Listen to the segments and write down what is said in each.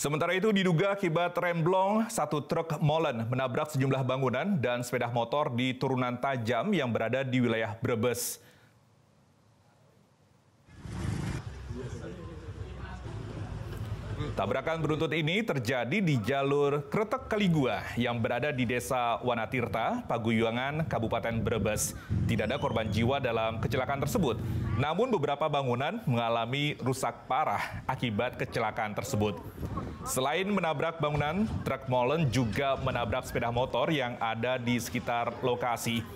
Sementara itu diduga akibat remblong, satu truk molen menabrak sejumlah bangunan dan sepeda motor di turunan tajam yang berada di wilayah Brebes. Tabrakan beruntut ini terjadi di jalur Kretek Kaligua yang berada di Desa Wanatirta, Paguyuangan, Kabupaten Brebes. Tidak ada korban jiwa dalam kecelakaan tersebut. Namun beberapa bangunan mengalami rusak parah akibat kecelakaan tersebut. Selain menabrak bangunan, truk molen juga menabrak sepeda motor yang ada di sekitar lokasi.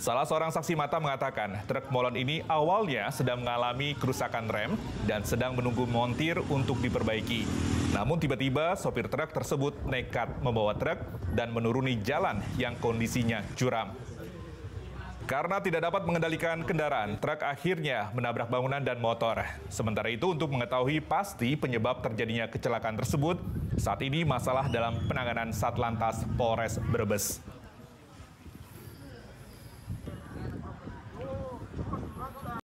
Salah seorang saksi mata mengatakan truk molon ini awalnya sedang mengalami kerusakan rem dan sedang menunggu montir untuk diperbaiki. Namun tiba-tiba sopir truk tersebut nekat membawa truk dan menuruni jalan yang kondisinya curam. Karena tidak dapat mengendalikan kendaraan, truk akhirnya menabrak bangunan dan motor. Sementara itu, untuk mengetahui pasti penyebab terjadinya kecelakaan tersebut, saat ini masalah dalam penanganan Satlantas Polres Brebes.